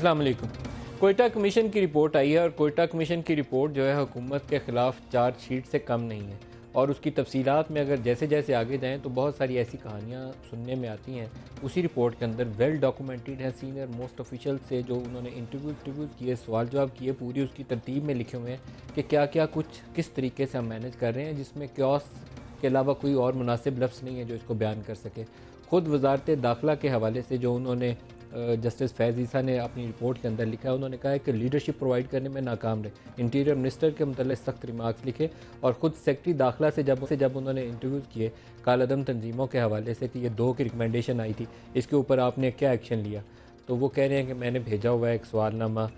Aslam Quetta commission की report आई है और कोयटा कमीशन की रिपोर्ट जो है हुकूमत के ख़िलाफ़ शीट से कम नहीं है और उसकी तफसीलात में अगर जैसे जैसे आगे जाएँ तो बहुत सारी ऐसी कहानियाँ सुनने में आती हैं उसी रिपोर्ट के अंदर वेल डॉक्यूमेंटेड है सीनियर मोस्ट ऑफिशियल से जो उन्होंने इंटरव्यू इंटरव्यूज़ किए सवाल जवाब किए पूरी उसकी तरतीब में लिखे हुए हैं कि क्या क्या कुछ किस तरीके से हम मैनेज कर रहे हैं जिसमें क्योस के अलावा कोई और मुनासिब लफ्स नहीं है जो इसको बयान कर सके खुद वजारत दाखिला के हवाले से जो उन्होंने जस्टिस फैजीसा ने अपनी रिपोर्ट के अंदर लिखा है उन्होंने कहा है कि लीडरशिप प्रोवाइड करने में नाकाम रहे इंटीरियर मिनिस्टर के मतलब सख्त रिमार्क्स लिखे और ख़ुद सेक्रेटरी दाखिला से जब से जब उन्होंने इंटरव्यू किए कालदम तंजीमों के हवाले से कि ये दो की रिकमेंडेशन आई थी इसके ऊपर आपने क्या एक्शन लिया तो वो कह रहे हैं कि मैंने भेजा हुआ है एक सवालनामा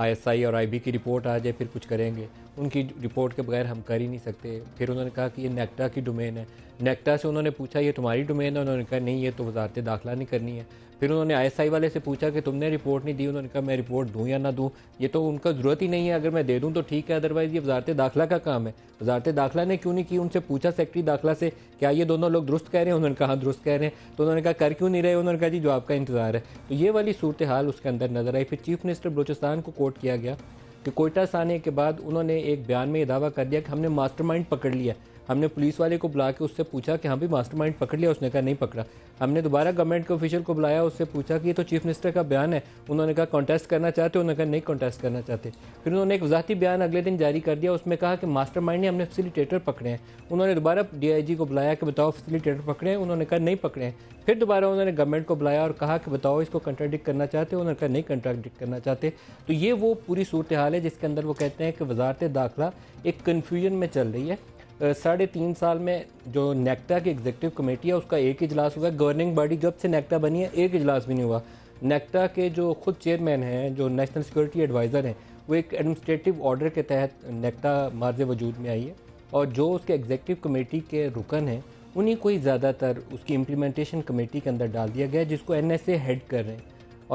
आई और बी की रिपोर्ट आ जाए फिर कुछ करेंगे उनकी रिपोर्ट के बगैर हम कर ही नहीं सकते फिर उन्होंने कहा कि ये नेक्टा की डोमेन है नेक्टा से उन्होंने पूछा ये तुम्हारी डोमेन है उन्होंने कहा नहीं ये तो वजारत दाखिला नहीं करनी है फिर उन्होंने आई वाले से पूछा कि तुमने रिपोर्ट नहीं दी उन्होंने कहा मैं रिपोर्ट दूँ या ना दूँ ये तो उनका ज़रूरत ही नहीं है अगर मैं दे दूँ तो ठीक है अदरवाइज़ ये वजारत दाखिला का काम है वजारत दाखिला ने क्यों नहीं की उनसे पूछा सेक्रेटरी दाखिला से क्या ये दोनों लोग दुरुस्त कह रहे हैं उन्होंने कहा हाँ, दुरुस्त कह रहे हैं तो उन्होंने कहा कर क्यों नहीं रहे उन्होंने कहा जी जो आपका इंतज़ार है तो ये वाली सूरत हाल उसके अंदर नज़र आई फिर चीफ मिनिस्टर बलोचिस्तान को कोर्ट किया गया कि कोयटा से आने के बाद उन्होंने एक बयान में यह दावा कर दिया कि हमने मास्टरमाइंड पकड़ लिया हमने पुलिस वाले को बुला के उससे पूछा कि हाँ भी मास्टर पकड़ लिया उसने कहा नहीं पकड़ा हमने दोबारा गवर्नमेंट के ऑफिशियल को बुलाया उससे पूछा कि ये तो चीफ मिनिस्टर का बयान है उन्होंने कहा कॉन्टेस्ट करना चाहते उन्होंने कहा नहीं कॉन्टेस्ट करना चाहते फिर उन्होंने एक वजाती बयान अगले दिन जारी कर दिया उसमें कहा कि मास्टर ने हमने फैसिलिटेटर पकड़े हैं उन्होंने दोबारा डी को बुलाया कि बताओ फैसिलिटेटर पकड़े हैं उन्होंने कहा नहीं पकड़े हैं फिर दोबारा उन्होंने गवर्नमेंट को बुलाया और कहा कि बताओ इसको कंट्राडिक्ट करना चाहते हो उन्होंने कहा नहीं कंट्राडिक्ट करना चाहते तो ये वो पूरी सूरत हाल है जिसके अंदर वो कहते हैं कि वजारत दाखिला एक कन्फ्यूजन में चल रही है साढ़े तीन साल में जो नेक्टा की एग्जीक्यूटिव कमेटी है उसका एक इजलास हुआ गवर्निंग बॉडी जब से नेक्टा बनी है एक इजलास भी नहीं हुआ नेक्टा के जो खुद चेयरमैन हैं जो नेशनल सिक्योरिटी एडवाइज़र हैं वो एक एडमिनिस्ट्रेटिव ऑर्डर के तहत नेक्टा मार्ज वजूद में आई है और जो उसके एग्जीक्यूटिव कमेटी के रुकन हैं उन्हीं को ही ज़्यादातर उसकी इम्प्लीमेंटेशन कमेटी के अंदर डाल दिया गया जिसको एन हेड कर रहे हैं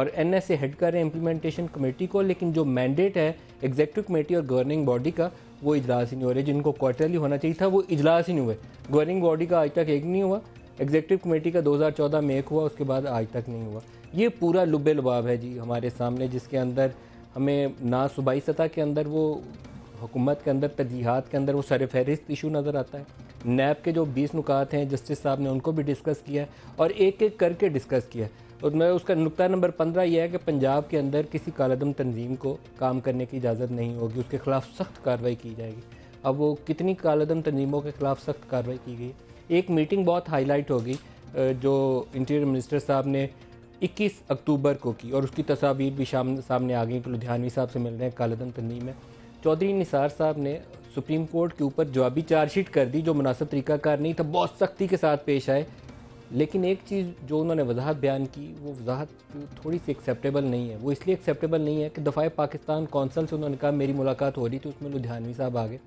और एन हेड कर रहे हैं इम्प्लीमेंटेशन कमेटी को लेकिन जो मैंडेट है एग्जीक्यूटिव कमेटी और गवर्निंग बॉडी का वो इजलास ही नहीं हो रहे जिनको क्वार्टरली होना चाहिए था वो इजलास ही नहीं हुए गवर्निंग बॉडी का आज तक एक नहीं हुआ एग्जेक्टिव कमेटी का 2014 में एक हुआ उसके बाद आज तक नहीं हुआ ये पूरा लुबे लबाव है जी हमारे सामने जिसके अंदर हमें ना सूबाई सतह के अंदर वो हुकूमत के अंदर तजीहत के अंदर वो सर फहरिस्त इशू नज़र आता है नैब के जो बीस नुकात हैं जस्टिस साहब ने उनको भी डिस्कस किया और एक एक करके डिस्कस किया है और मैं उसका नुकता नंबर पंद्रह यह है कि पंजाब के अंदर किसी कालदम तंजीम को काम करने की इजाज़त नहीं होगी उसके खिलाफ सख्त कार्रवाई की जाएगी अब वो कितनी कालदम तंजीमों के खिलाफ सख्त कार्रवाई की गई एक मीटिंग बहुत हाईलाइट होगी जो इंटीरियर मिनिस्टर साहब ने 21 अक्टूबर को की और उसकी तस्वीर भी शाम सामने आ गई कि तो लुधियानवी साहब से मिल रहे हैं कालदम तंजीम में चौधरी निसार साहब ने सुप्रीम कोर्ट के ऊपर जवाबी चार्जशीट कर दी जो मुनासिब तरीक़ाकार नहीं था बहुत सख्ती के साथ पेश आए लेकिन एक चीज़ जो उन्होंने वजाहत बयान की वो वजाहत थोड़ी सी एक्सेप्टेबल नहीं है वो इसलिए एक्सेप्टेबल नहीं है कि दफ़ाए पाकिस्तान कौंसल से उन्होंने कहा मेरी मुलाकात हो रही थी उसमें लुधियानवी साहब आ गए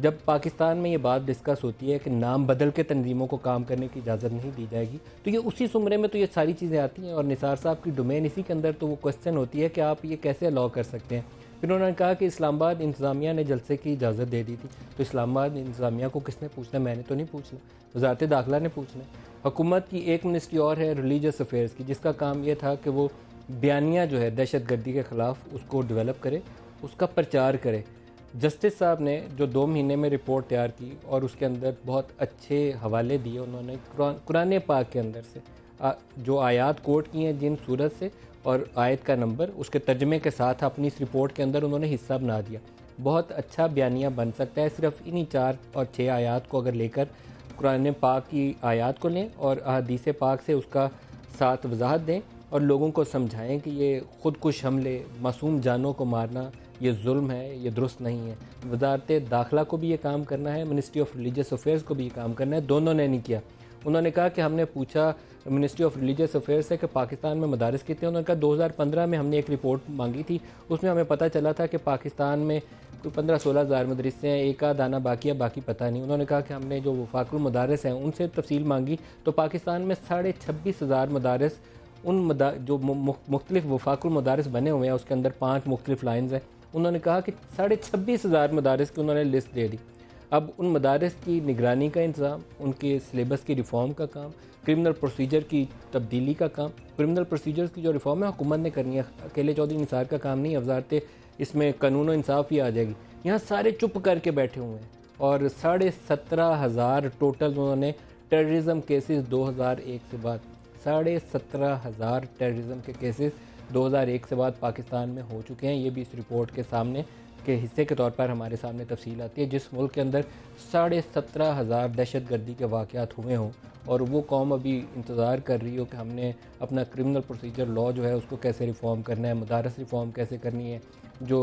जब पाकिस्तान में ये बात डिस्कस होती है कि नाम बदल के तनजीमों को काम करने की इजाज़त नहीं दी जाएगी तो ये उसी सुमरे में तो ये सारी चीज़ें आती हैं और निसार साहब की डोमेन इसी के अंदर तो वो क्वेश्चन होती है कि आप ये कैसे अलाउ कर सकते हैं फिर उन्होंने कहा कि इस्लामाबाद इंतज़ामिया ने जलसे की इजाज़त दे दी थी तो इस्लामाबाद इंतज़ामिया को किसने पूछना मैंने तो नहीं पूछना वजारत दाखिला ने पूछना हुकूमत की एक मिनिस्ट्री और है रिलीजस अफेयर्स की जिसका काम यह था कि वो बयानिया जो है दहशत गर्दी के ख़िलाफ़ उसको डेवलप करे उसका प्रचार करे जस्टिस साहब ने जो दो महीने में रिपोर्ट तैयार की और उसके अंदर बहुत अच्छे हवाले दिए उन्होंने कुरान कुरान पाक के अंदर से जो आयात कोट की हैं जिन सूरत से और आयत का नंबर उसके तर्जमे के साथ अपनी इस रिपोर्ट के अंदर उन्होंने हिस्सा बना दिया बहुत अच्छा बयानिया बन सकता है सिर्फ इन्हीं चार और छः आयात को अगर लेकर कुरान पाक की आयात को लें और अदीस पाक से उसका साथ वजाहत दें और लोगों को समझाएं कि ये खुदकुश हमले मासूम जानों को मारना ये जुल्म है ये दुरुस्त नहीं है वजारत दाखिला को भी ये काम करना है मिनिस्ट्री ऑफ रिलीजियस अफेयर्स को भी ये काम करना है दोनों ने नहीं किया उन्होंने कहा कि हमने पूछा मिनिस्ट्री ऑफ रिलीजियस अफेयर्स से कि पाकिस्तान में मदारस कितने उन्होंने कहा 2015 में हमने एक रिपोर्ट मांगी थी उसमें हमें पता चला था कि पाकिस्तान में तो पंद्रह सोलह हज़ार मदरसे हैं एक आध दाना बाकी है बाकी पता नहीं उन्होंने कहा कि हमने जो वफाकुल मदारस हैं उनसे तफसील मांगी तो पाकिस्तान में साढ़े छब्बीस हज़ार मदारस उन मदा जो मुख्तलिफ वफाकुल मदारस बने हुए हैं उसके अंदर पाँच मुख्तलिफ लाइन्स हैं उन्होंने कहा कि साढ़े छब्बीस हज़ार मदारस की उन्होंने लिस्ट दे दी अब उन मदारस की निगरानी का इंतज़ाम उनके सिलेबस की रिफ़ॉर्म का काम क्रिमिनल प्रोसीजर की तब्दीली का काम क्रिमिनल प्रोसीजर्स की जो रिफ़ॉर्म है हुकूमत ने करनी है अकेले चौधरी निसार का काम नहीं है वजारत इसमें कानून इंसाफ ही आ जाएगी यहाँ सारे चुप करके बैठे हुए हैं और साढ़े सत्रह हज़ार टोटल उन्होंने टेररिज्म केसेस 2001 से बाद साढ़े सत्रह हज़ार टेररिज्म के केसेस 2001 से बाद पाकिस्तान में हो चुके हैं ये भी इस रिपोर्ट के सामने के हिस्से के तौर पर हमारे सामने तफसील आती है जिस मुल्क के अंदर साढ़े सत्रह हज़ार दहशत गर्दी के वाक़ात हुए हों और वो कौम अभी इंतज़ार कर रही हो कि हमने अपना क्रिमिनल प्रोसीजर लॉ जो है उसको कैसे रिफॉर्म करना है मदारस रिफॉर्म कैसे करनी है जो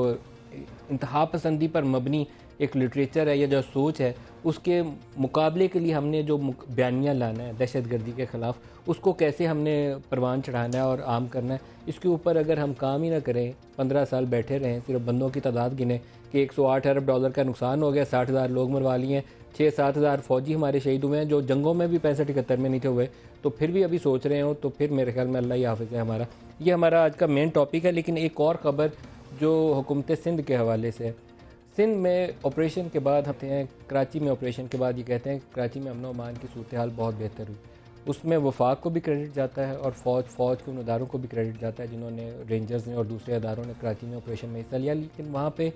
इंतहा पसंदी पर मबनी एक लिटरेचर है या जो सोच है उसके मुकाबले के लिए हमने जो बयानियाँ लाना है दहशत गर्दी के ख़िलाफ़ उसको कैसे हमने परवान चढ़ाना है और आम करना है इसके ऊपर अगर हम काम ही ना करें पंद्रह साल बैठे रहें सिर्फ बंदों की तादाद गिने कि एक सौ आठ अरब डॉलर का नुकसान हो गया साठ हज़ार लोग मरवा लिए हैं छः सात हज़ार फौजी हमारे शहीद हुए हैं जो जंगों में भी पैंसठ इकहत्तर में नहीं थे हुए तो फिर भी अभी सोच रहे हो तो फिर मेरे ख्याल में अल्लाह ही हाफिज़ है हमारा ये हमारा आज का मेन टॉपिक है लेकिन एक और खबर जो हुकूमत सिंध के हवाले से सिंध में ऑपरेशन के बाद हफ्ते हैं कराची में ऑपरेशन के बाद ये कहते हैं कराची में अमन अमान की सूरत हाल बहुत बेहतर हुई उसमें वफाक को भी क्रेडिट जाता है और फ़ौज फ़ौज के उन अदारों को भी क्रेडिट जाता है जिन्होंने रेंजर्स ने और दूसरे अदारों ने कराची में ऑपरेशन में हिस्सा लिया लेकिन वहाँ पर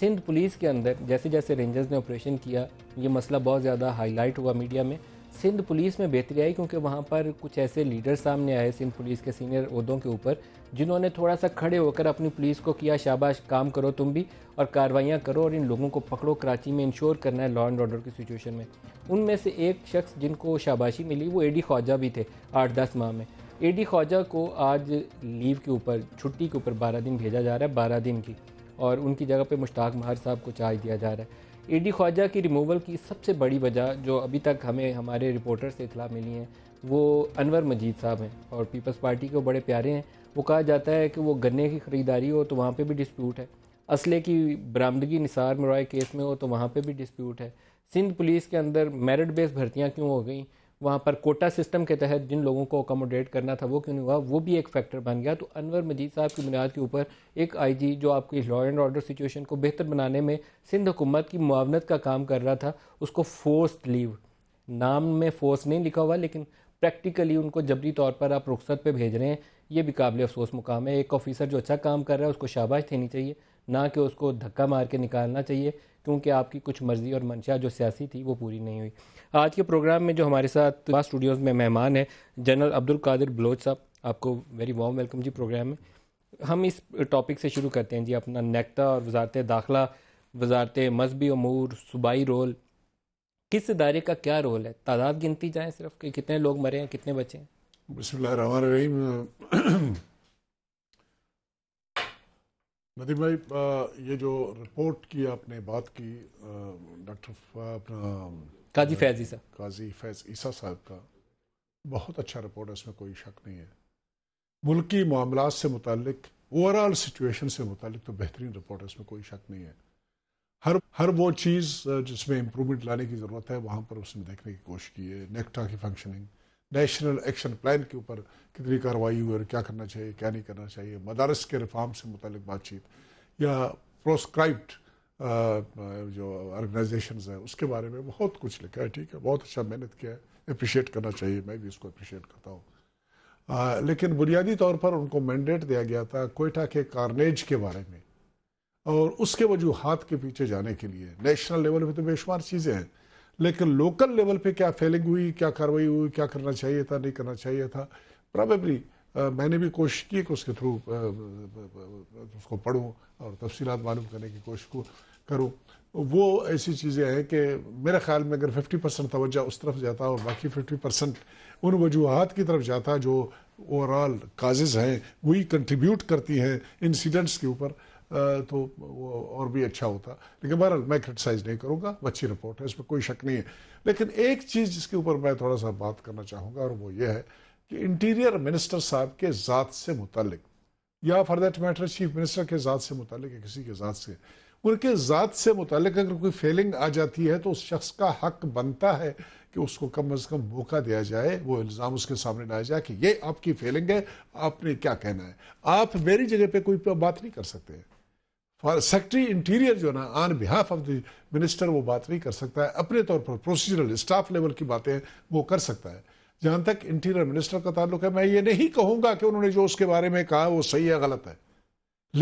सिंध पुलिस के अंदर जैसे जैसे रेंजर्स ने ऑपरेशन किया ये मसला बहुत ज़्यादा हाईलाइट हुआ मीडिया में सिंध पुलिस में बेहतरी आई क्योंकि वहाँ पर कुछ ऐसे लीडर सामने आए सिंध पुलिस के सीनियर उहदों के ऊपर जिन्होंने थोड़ा सा खड़े होकर अपनी पुलिस को किया शाबाश काम करो तुम भी और कार्रवाइयाँ करो और इन लोगों को पकड़ो कराची में इंश्योर करना है लॉ एंड ऑर्डर की सिचुएशन में उनमें से एक शख्स जिनको शाबाशी मिली वो एडी ख्वाजा भी थे आठ दस माह में एडी ख्वाजा को आज लीव के ऊपर छुट्टी के ऊपर बारह दिन भेजा जा रहा है बारह दिन की और उनकी जगह पर मुश्ताक महार साहब को चार्ज दिया जा रहा है एडी ख्वाजा की रिमूवल की सबसे बड़ी वजह जो अभी तक हमें हमारे रिपोर्टर से इतला मिली है वो अनवर मजीद साहब हैं और पीपल्स पार्टी के बड़े प्यारे हैं वो कहा जाता है कि वो गन्ने की ख़रीदारी हो तो वहाँ पर भी डिस्प्यूट है असले की बरामदगी निसार मराय केस में हो तो वहाँ पर भी डिस्प्यूट है सिंध पुलिस के अंदर मेरिट बेस भर्तियाँ क्यों हो गई वहाँ पर कोटा सिस्टम के तहत जिन लोगों को अकोमोडेट करना था वो क्यों नहीं हुआ वो भी एक फैक्टर बन गया तो अनवर मजीद साहब की बुनियाद के ऊपर एक आईजी जो आपकी लॉ एंड ऑर्डर सिचुएशन को बेहतर बनाने में सिंध हुकूमत की मुआवनत का काम कर रहा था उसको फोर्स्ड लीव नाम में फोर्स नहीं लिखा हुआ लेकिन प्रैक्टिकली उनको जबरी तौर पर आप रुख्सत पर भेज रहे हैं ये भी काबिल अफसोस मुकाम है एक ऑफिसर जो अच्छा काम कर रहा है उसको शाबाश देनी चाहिए ना कि उसको धक्का मार के निकालना चाहिए क्योंकि आपकी कुछ मर्जी और मंशा जो सियासी थी वो पूरी नहीं हुई आज के प्रोग्राम में जो हमारे साथ स्टूडियोज़ में मेहमान हैं जनरल अब्दुल कादिर बलोच साहब आपको very warm welcome ji programme में हम इस टॉपिक से शुरू करते हैं जी अपना नेकता और वजारत दाखिला वजारत मजहबी अमूर सूबाई रोल किस इदारे का क्या रोल है तादाद गिनती जाए सिर्फ कि कितने लोग मरे हैं कितने बचे हैं बसमीम नदीम भाई ये जो रिपोर्ट की आपने बात की डॉक्टर काजी फैज ईसा काजी फैज ईसा साहब का बहुत अच्छा रिपोर्ट है इसमें कोई शक नहीं है मुल्की मामला से मुतक ओवरऑल सिचुएशन से मुतल तो बेहतरीन रिपोर्ट है इसमें कोई शक नहीं है हर हर वो चीज़ जिसमें इम्प्रूवमेंट लाने की ज़रूरत है वहाँ पर उसने देखने की कोशिश की है नेक्टा की फंक्शनिंग नेशनल एक्शन प्लान के ऊपर कितनी कार्रवाई हुई और क्या करना चाहिए क्या नहीं करना चाहिए मदारस के रिफॉर्म से मुतल बातचीत या प्रोस्क्राइब्ड जो ऑर्गेनाइजेशन है उसके बारे में बहुत कुछ लिखा है ठीक है बहुत अच्छा मेहनत किया है अप्रिशिएट करना चाहिए मैं भी इसको अप्रिशिएट करता हूँ लेकिन बुनियादी तौर पर उनको मैंडेट दिया गया था कोयटा के कारनेज के बारे में और उसके वजूहत के पीछे जाने के लिए नेशनल लेवल पे तो बेशुमार चीज़ें हैं लेकिन लोकल लेवल पे क्या फेलिंग हुई क्या कार्रवाई हुई क्या करना चाहिए था नहीं करना चाहिए था प्रॉबेबली मैंने भी कोशिश की कि उसके थ्रू उसको पढ़ूँ और तफसीत मालूम करने की कोशिश को करूँ वो ऐसी चीज़ें हैं कि मेरे ख्याल में अगर 50 परसेंट तोज्जा उस तरफ जाता और बाकी 50 परसेंट उन वजूहत की तरफ जाता जो ओवरऑल काजेज़ हैं वही कंट्रीब्यूट करती हैं इंसिडेंट्स के ऊपर तो और भी अच्छा होता लेकिन बहरहाल मैं क्रिटिसाइज़ नहीं करूँगा अच्छी रिपोर्ट है इसमें कोई शक नहीं है लेकिन एक चीज़ जिसके ऊपर मैं थोड़ा सा बात करना चाहूँगा और वो ये है कि इंटीरियर मिनिस्टर साहब के ज़ात से मुतलक या for that matter chief minister के ज़ात से मुतल या किसी के ज़ात से उनके ज़ात से मुतल अगर कोई फेलिंग आ जाती है तो उस शख्स का हक बनता है कि उसको कम अज़ कम मौका दिया जाए वो इल्ज़ाम उसके सामने लाया जाए कि ये आपकी फेलिंग है आपने क्या कहना है आप मेरी जगह पर कोई बात नहीं कर सकते हैं और सेक्रेटरी इंटीरियर जो है ना on behalf of the minister वो बात नहीं कर सकता है अपने तौर पर प्रोसीजरल स्टाफ लेवल की बातें वो कर सकता है जहाँ तक इंटीरियर मिनिस्टर का ताल्लुक है मैं ये नहीं कहूँगा कि उन्होंने जो उसके बारे में कहा वो सही है गलत है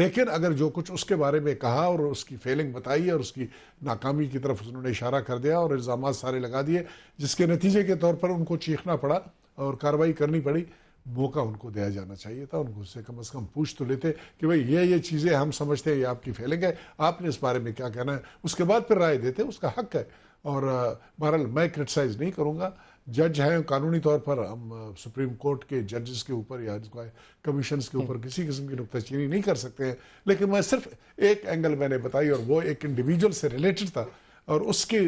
लेकिन अगर जो कुछ उसके बारे में कहा और उसकी फेलिंग बताई और उसकी नाकामी की तरफ उन्होंने इशारा कर दिया और इल्ज़ाम सारे लगा दिए जिसके नतीजे के तौर पर उनको चीखना पड़ा और कार्रवाई करनी पड़ी मौका उनको दिया जाना चाहिए था उनको उससे कम से कम पूछ तो लेते कि भाई ये ये चीज़ें हम समझते हैं ये आपकी फेलिंग है आपने इस बारे में क्या कहना है उसके बाद फिर राय देते उसका हक है और बहरहाल मैं क्रिटिसाइज़ नहीं करूँगा जज हैं कानूनी तौर पर हम सुप्रीम कोर्ट के जजेस के ऊपर या कमीशन के ऊपर हम्म। किसी किस्म की नुकताचीनी नहीं कर सकते हैं लेकिन मैं सिर्फ एक एंगल मैंने बताई और वो एक इंडिविजुअल से रिलेटेड था और उसके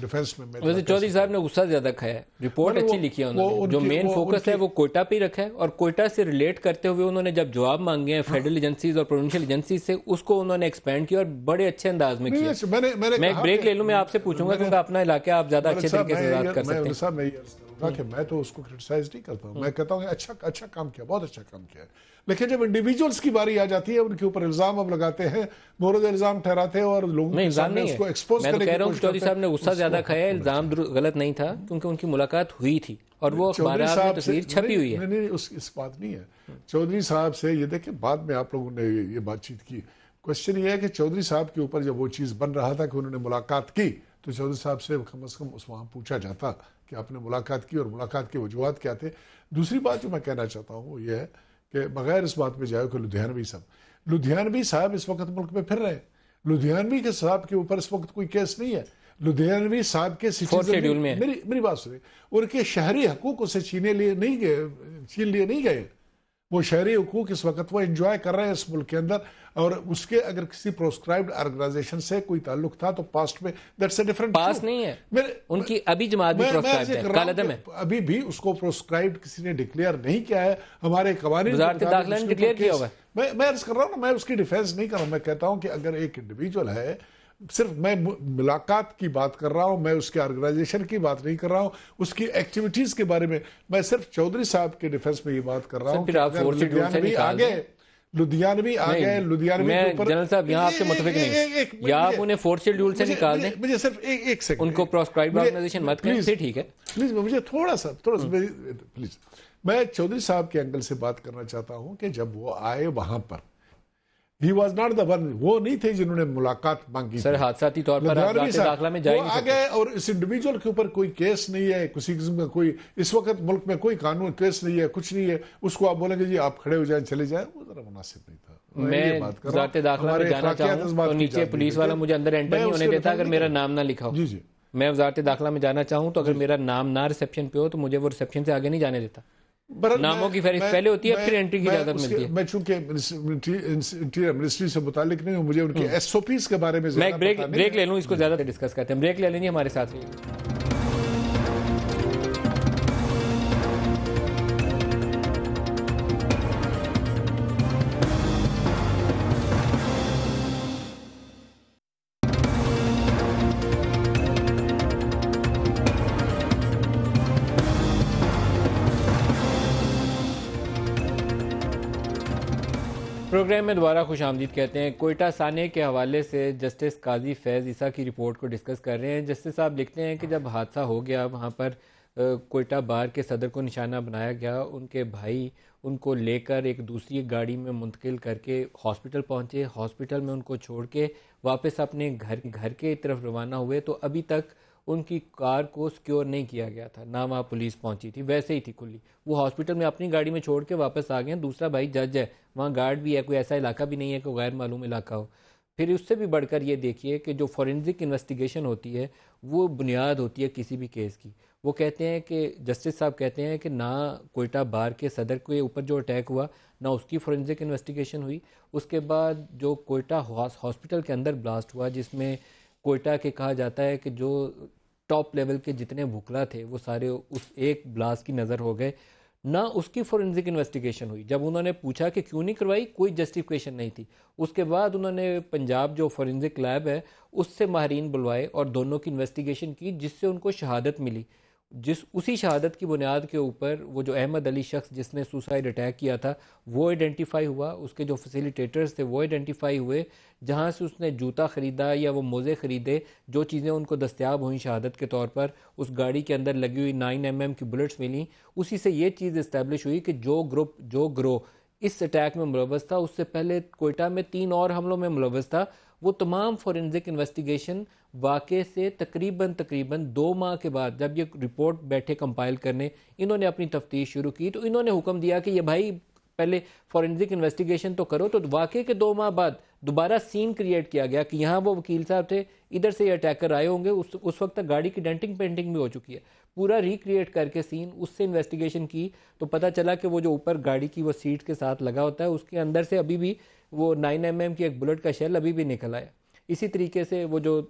डिफेंस में चौधरी साहब ने गुस्सा ज्यादा खाया रिपोर्ट अच्छी लिखी है उन्होंने जो मेन फोकस है वो कोयटा पे रखा है और कोयटा से रिलेट करते हुए उन्होंने जब जवाब मांगे हैं फेडरल एजेंसीज और प्रोविंशियल एजेंसी से उसको उन्होंने एक्सपेंड किया और बड़े अच्छे अंदाज में किया मैं एक ब्रेक ले लूँ मैं आपसे पूछूंगा क्योंकि अपना इलाका आप ज्यादा अच्छे तरीके से बात कर सकते हैं करूंगा कि मैं तो उसको क्रिटिसाइज नहीं करता हूँ मैं हम्म। कहता हूँ अच्छा अच्छा काम किया बहुत अच्छा काम किया लेकिन जब इंडिविजुअल्स की बारी आ जाती है उनके ऊपर इल्जाम हम लगाते हैं मोरद इल्जाम ठहराते हैं और लोगों के सामने उसको एक्सपोज तो करने कह रहा हूं साहब ने गुस्सा ज्यादा खाया इल्जाम गलत नहीं था क्योंकि उनकी मुलाकात हुई थी और वो चौधरी साहब से छपी हुई है नहीं उस इस बात नहीं है हम्म। चौधरी साहब से ये देखिए बाद में आप लोगों ने ये बातचीत की क्वेश्चन ये है कि चौधरी साहब के ऊपर जब वो चीज़ बन रहा था कि उन्होंने मुलाकात की तो चौधरी साहब से कम अज़ कम उस वहाँ पूछा जाता कि आपने मुलाकात की और मुलाकात के वजूहत क्या थे दूसरी बात जो मैं कहना चाहता हूँ वो ये है कि बगैर इस बात में जाए कि लुधियानवी साहब लुधियानवी साहब इस वक्त मुल्क में फिर रहे हैं लुधियानवी के साहब के ऊपर इस वक्त कोई केस नहीं है लुधियानवी साहब के में मेरी मेरी बात सुनिए उनके शहरी हकूक उसे छीने लिए नहीं गए छीन लिए नहीं गए वो शहरी हकूक इस वक्त वो इंजॉय कर रहे हैं इस मुल्क के अंदर और उसके अगर किसी प्रोस्क्राइब्ड ऑर्गेनाइजेशन से कोई ताल्लुक था तो पास्ट में दैट्स अ डिफरेंट पास नहीं है मेरे, उनकी अभी जमात में प्रोस्क्राइब है अभी भी उसको प्रोस्क्राइब किसी ने डिक्लेयर नहीं किया है हमारे कवानी ने डिक्लेयर किया हुआ है मैं मैं अर्ज कर रहा हूँ ना मैं उसकी डिफेंस नहीं कर रहा मैं कहता हूँ कि अगर एक इंडिविजुअल है सिर्फ मैं मुलाकात की बात कर रहा हूँ मैं उसके ऑर्गेनाइजेशन की बात नहीं कर रहा हूँ उसकी एक्टिविटीज के बारे में मैं सिर्फ चौधरी साहब के डिफेंस में ये बात कर रहा हूँ लुधियानवी लुधियानवी आ गए लुधियानवी जनरल साहब आपसे मुतफिक नहीं या आप उन्हें फोर्थ शेड्यूल से निकाल दें मुझे सिर्फ एक एक सेकंड उनको प्रोस्क्राइब ऑर्गेनाइजेशन मत करें ठीक है प्लीज मुझे थोड़ा सा थोड़ा सा प्लीज मैं चौधरी साहब के एंगल से बात करना चाहता हूं कि जब वो आए वहां पर ही वाज नॉट द वन वो नहीं थे जिन्होंने मुलाकात मांगी सर हादसाती तौर पर दाखला में जाएंगे आ गए और इस इंडिविजुअल के ऊपर कोई केस नहीं है किसी किस्म का कोई इस वक्त मुल्क में कोई कानून केस नहीं है कुछ नहीं है उसको आप बोलेंगे जी आप खड़े हो जाए चले जाए वो जरा मुनासिब नहीं था मैं जाते दाखला में जाना चाहूँ तो नीचे पुलिस वाला मुझे अंदर एंटर नहीं होने देता अगर मेरा नाम ना लिखा हो जी जी मैं वजारत दाखला में जाना चाहूँ तो अगर मेरा नाम ना रिसेप्शन पे हो तो मुझे वो रिसेप्शन से आगे नहीं जाने देता नामों की फहरिस्त पहले होती है फिर एंट्री की इजाजत मिलती है मैं चूंकि इंटीरियर मिनिस्ट्री से मुतालिक नहीं हूँ मुझे उनके एसओपीस हम्म। के बारे में मैं ब्रेक ब्रेक ले लूँ इसको ज्यादा डिस्कस करते हैं ब्रेक ले लेंगे हमारे साथ में दोबारा खुश आमदीद कहते हैं कोयटा साने के हवाले से जस्टिस काजी फैज़ ईसा की रिपोर्ट को डिस्कस कर रहे हैं जस्टिस साहब लिखते हैं कि जब हादसा हो गया वहाँ पर कोयटा बार के सदर को निशाना बनाया गया उनके भाई उनको लेकर एक दूसरी गाड़ी में मुंतकिल करके हॉस्पिटल पहुँचे हॉस्पिटल में उनको छोड़ के वापस अपने घर घर के तरफ रवाना हुए तो अभी तक उनकी कार को सिक्योर नहीं किया गया था ना वहाँ पुलिस पहुँची थी वैसे ही थी खुली वो हॉस्पिटल में अपनी गाड़ी में छोड़ के वापस आ गए दूसरा भाई जज है वहाँ गार्ड भी है कोई ऐसा इलाका भी नहीं है कोई गैर मालूम इलाका हो फिर उससे भी बढ़कर ये देखिए कि जो फॉरेंसिक इन्वेस्टिगेशन होती है वो बुनियाद होती है किसी भी केस की वो कहते हैं कि जस्टिस साहब कहते हैं कि ना कोयटा बार के सदर के ऊपर जो अटैक हुआ ना उसकी फॉरेंसिक इन्वेस्टिगेशन हुई उसके बाद जो कोयटा हॉस्पिटल के अंदर ब्लास्ट हुआ जिसमें कोयटा के कहा जाता है कि जो टॉप लेवल के जितने भुकला थे वो सारे उस एक ब्लास्ट की नज़र हो गए ना उसकी फॉरेंसिक इन्वेस्टिगेशन हुई जब उन्होंने पूछा कि क्यों नहीं करवाई कोई जस्टिफिकेशन नहीं थी उसके बाद उन्होंने पंजाब जो फॉरेंसिक लैब है उससे माहरीन बुलवाए और दोनों की इन्वेस्टिगेशन की जिससे उनको शहादत मिली जिस उसी शहादत की बुनियाद के ऊपर वो जो अहमद अली शख्स जिसने सुसाइड अटैक किया था वो आइडेंटिफाई हुआ उसके जो फैसिलिटेटर्स थे वो आइडेंटिफाई हुए जहाँ से उसने जूता ख़रीदा या वो मोज़े ख़रीदे जो चीज़ें उनको दस्तियाब हुई शहादत के तौर पर उस गाड़ी के अंदर लगी हुई नाइन एम एम की बुलेट्स मिली उसी से ये चीज़ इस्टेब्लिश हुई कि जो ग्रुप जो ग्रोह इस अटैक में मुलवस था उससे पहले कोयटा में तीन और हमलों में मुलवस था वो तमाम फॉरेंसिक इन्वेस्टिगेशन वाक़े से तकरीबन तकरीबन दो माह के बाद जब ये रिपोर्ट बैठे कंपाइल करने इन्होंने अपनी तफ्तीश शुरू की तो इन्होंने हुक्म दिया कि ये भाई पहले फॉरेंसिक इन्वेस्टिगेशन तो करो तो वाक़े के दो माह बाद दोबारा सीन क्रिएट किया गया कि यहाँ वो वकील साहब थे इधर से ये अटैकर आए होंगे उस उस वक्त तक गाड़ी की डेंटिंग पेंटिंग भी हो चुकी है पूरा रिक्रिएट करके सीन उससे इन्वेस्टिगेशन की तो पता चला कि वो जो ऊपर गाड़ी की वो सीट के साथ लगा होता है उसके अंदर से अभी भी वो नाइन एम mm की एक बुलेट का शेल अभी भी निकल आया इसी तरीके से वो जो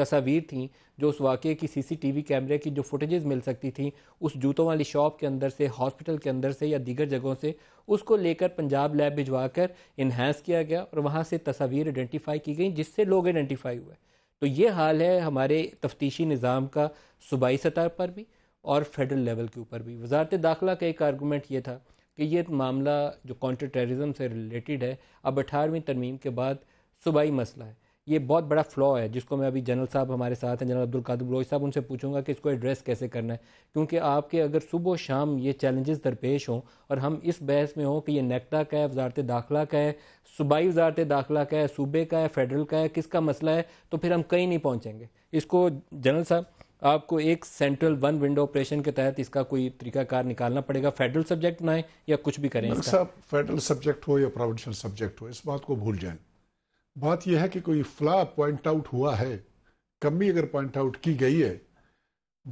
तस्वीर थी जो उस वाक़े की सीसीटीवी कैमरे की जो फुटेजेस मिल सकती थी उस जूतों वाली शॉप के अंदर से हॉस्पिटल के अंदर से या दीगर जगहों से उसको लेकर पंजाब लैब भिजवा कर इन्हेंस किया गया और वहाँ से तस्वीर आइडेंटिफाई की गई जिससे लोग आइडेंटिफाई हुए तो ये हाल है हमारे तफ्तीशी निज़ाम का सूबाई सतह पर भी और फेडरल लेवल के ऊपर भी वजारत दाखिला का एक आर्गूमेंट ये था कि ये मामला जो काउंटर टेररिज्म से रिलेटेड है अब अठारहवीं तरमीम के बाद सूबाई मसला है ये बहुत बड़ा फ्लॉ है जिसको मैं अभी जनरल साहब हमारे साथ हैं जनरल अब्दुल कादिर बलोच साहब उनसे पूछूंगा कि इसको एड्रेस कैसे करना है क्योंकि आपके अगर सुबह शाम ये चैलेंजेस दरपेश हों और हम इस बहस में हों कि ये नेक्टा का है वजारत दाखिला का है सूबाई वजारत दाखिला का है सूबे का है फेडरल का है किसका मसला है तो फिर हम कहीं नहीं पहुँचेंगे इसको जनरल साहब आपको एक सेंट्रल वन विंडो ऑपरेशन के तहत इसका कोई तरीकाकार निकालना पड़ेगा फेडरल सब्जेक्ट बनाएं या कुछ भी करें साहब फेडरल सब्जेक्ट हो या प्रोविंशियल सब्जेक्ट हो इस बात को भूल जाए बात यह है कि कोई फ्ला पॉइंट आउट हुआ है कमी अगर पॉइंट आउट की गई है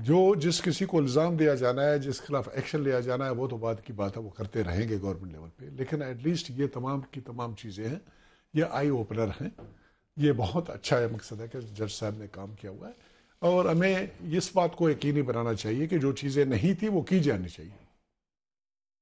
जो जिस किसी को इल्ज़ाम दिया जाना है जिस खिलाफ एक्शन लिया जाना है वो तो बात की बात है वो करते रहेंगे गवर्नमेंट लेवल पे लेकिन एटलीस्ट ये तमाम की तमाम चीज़ें हैं ये आई ओपनर हैं ये बहुत अच्छा है मकसद है कि जज साहब ने काम किया हुआ है और हमें इस बात को यकीनी बनाना चाहिए कि जो चीज़ें नहीं थी वो की जानी चाहिए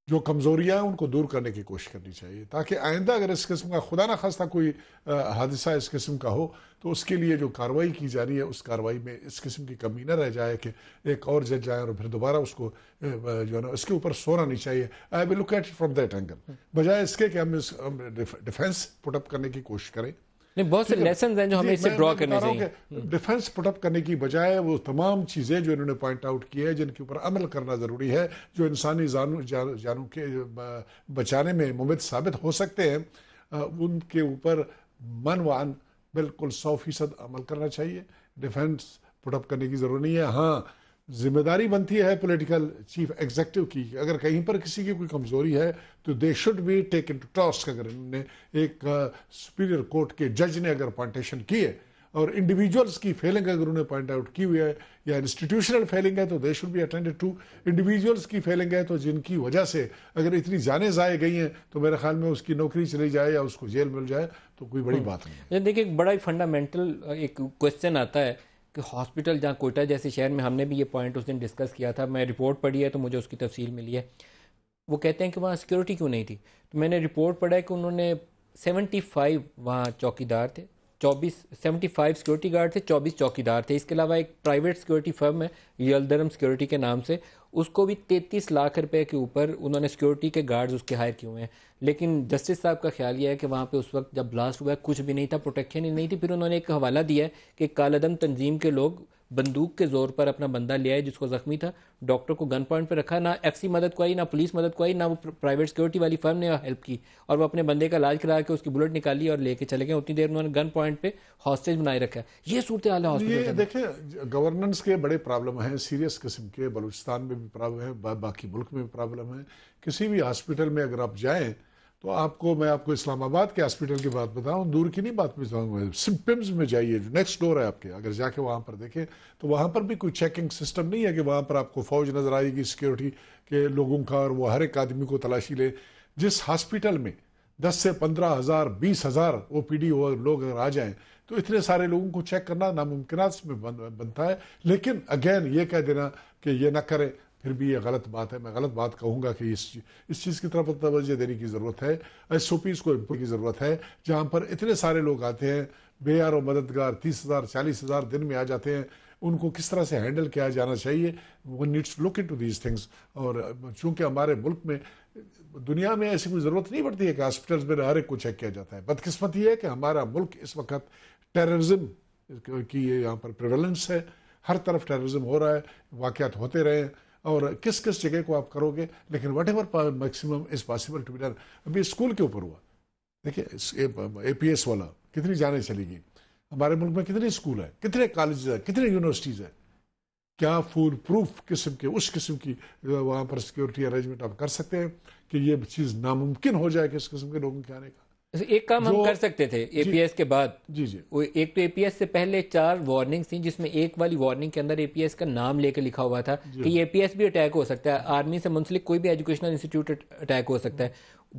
जो कमज़ोरियाँ हैं उनको दूर करने की कोशिश करनी चाहिए ताकि आइंदा अगर इस किस्म का खुदा ना खास्ता कोई हादसा इस किस्म का हो तो उसके लिए जो कार्रवाई की जा रही है उस कार्रवाई में इस किस्म की कमी ना रह जाए कि एक और जज आए और फिर दोबारा उसको जो है ना इसके ऊपर सोना नहीं चाहिए I will look at from that angle बजाय इसके कि हम इस डिफेंस पुटअप करने की कोशिश करें नहीं बहुत से लेसन हैं जो हमें इससे ड्रॉ करने चाहिए डिफेंस पुटअप करने की बजाय वो तमाम चीज़ें जो इन्होंने पॉइंट आउट की है जिनके ऊपर अमल करना ज़रूरी है जो इंसानी जानू जा, जानू के बचाने में मुमित साबित हो सकते हैं उनके ऊपर मन वान बिल्कुल सौ फीसद अमल करना चाहिए डिफेंस पुटअप करने की ज़रूरत नहीं है हाँ जिम्मेदारी बनती है पॉलिटिकल चीफ एग्जीक्यूटिव की अगर कहीं पर किसी की कोई कमजोरी है तो they should be take into task अगर इन्होंने एक सुपीरियर कोर्ट के जज ने अगर प्लांटेशन किए और इंडिविजुअल्स की फेलिंग अगर उन्हें पॉइंट आउट की हुई है या इंस्टीट्यूशनल फेलिंग है तो they should be attended to individuals की फेलिंग है तो जिनकी वजह से अगर इतनी जाने जाए गई हैं तो मेरे ख्याल में उसकी नौकरी चली जाए या उसको जेल मिल जाए तो कोई बड़ी हाँ। बात नहीं देखिए एक बड़ा ही फंडामेंटल एक क्वेश्चन आता है कि हॉस्पिटल जहाँ कोयटा जैसे शहर में हमने भी ये पॉइंट उस दिन डिस्कस किया था मैं रिपोर्ट पढ़ी है तो मुझे उसकी तफसील मिली है वो कहते हैं कि वहाँ सिक्योरिटी क्यों नहीं थी तो मैंने रिपोर्ट पढ़ा है कि उन्होंने सेवेंटी फाइव वहाँ चौकीदार थे चौबीस सेवेंटी फाइव सिक्योरिटी गार्ड थे चौबीस चौकीदार थे इसके अलावा एक प्राइवेट सिक्योरिटी फर्म है यलदरम सिक्योरिटी के नाम से उसको भी तैतीस लाख रुपए के ऊपर उन्होंने सिक्योरिटी के गार्ड्स उसके हायर किए हुए हैं लेकिन जस्टिस साहब का ख्याल यह है कि वहाँ पे उस वक्त जब ब्लास्ट हुआ कुछ भी नहीं था प्रोटेक्शन ही नहीं थी फिर उन्होंने एक हवाला दिया है कि कालादम तंजीम के लोग बंदूक के जोर पर अपना बंदा लिया है जिसको जख्मी था डॉक्टर को गन पॉइंट पर रखा ना सी मदद को आई ना पुलिस मदद को आई ना वो प्राइवेट सिक्योरिटी वाली फर्म ने हेल्प की और वो अपने बंदे का इलाज करा के उसकी बुलेट निकाली और लेके चले गए उतनी देर में उन्होंने गन पॉइंट पे हॉस्टेज बनाए रखा ये सूरत हाल है देखिए गवर्नेंस के बड़े प्रॉब्लम हैं सीरियस किस्म के बलूचिस्तान में भी प्रॉब्लम है बाकी मुल्क में भी प्रॉब्लम है किसी भी हॉस्पिटल में अगर आप जाएँ तो आपको मैं आपको इस्लामाबाद के हॉस्पिटल की बात बताऊं दूर की नहीं बात बताऊंगा सिम्पटम्स में जाइए नेक्स्ट डोर है आपके अगर जाके वहाँ पर देखें तो वहाँ पर भी कोई चेकिंग सिस्टम नहीं है कि वहाँ पर आपको फौज नज़र आएगी सिक्योरिटी के लोगों का और वो हर एक आदमी को तलाशी ले जिस हॉस्पिटल में दस से पंद्रह हज़ार बीस हज़ार ओ पी डी लोग अगर आ जाए तो इतने सारे लोगों को चेक करना नामुमकिन में बनता है लेकिन अगेन ये कह देना कि ये ना करें फिर भी ये गलत बात है मैं गलत बात कहूँगा कि इस इस चीज़ की तरफ तोज्जह देने की ज़रूरत है एस ओ पीज़ को की ज़रूरत है जहाँ पर इतने सारे लोग आते हैं आर और मददगार तीस हज़ार चालीस हज़ार दिन में आ जाते हैं उनको किस तरह से हैंडल किया जाना चाहिए one needs look into these things और चूँकि हमारे मुल्क में दुनिया में ऐसी कोई ज़रूरत नहीं पड़ती है कि हॉस्पिटल्स में हर एक को चेक किया जाता है यह है कि हमारा मुल्क इस वक्त टेररिज्म की यहाँ पर प्रिवेलेंस है हर तरफ टेररिज्म हो रहा है वाक़ होते रहे हैं और किस किस जगह को आप करोगे लेकिन whatever maximum is possible to be done अभी स्कूल के ऊपर हुआ देखिए ए पी एस वाला कितनी जाने चली गई हमारे मुल्क में कितने स्कूल हैं कितने कॉलेज हैं कितने यूनिवर्सिटीज हैं क्या फूल प्रूफ किस्म के उस किस्म की वहाँ पर सिक्योरिटी अरेंजमेंट आप कर सकते हैं कि ये चीज़ नामुमकिन हो जाए किस किस्म के लोगों के आने का एक काम हम कर सकते थे एपीएस के बाद जी जी वो एक तो एपीएस से पहले चार वार्निंग थी जिसमें एक वाली वार्निंग के अंदर एपीएस का नाम लेकर लिखा हुआ था कि एपीएस भी अटैक हो सकता है आर्मी से मुंसलिक कोई भी एजुकेशनल इंस्टीट्यूट अटैक हो सकता है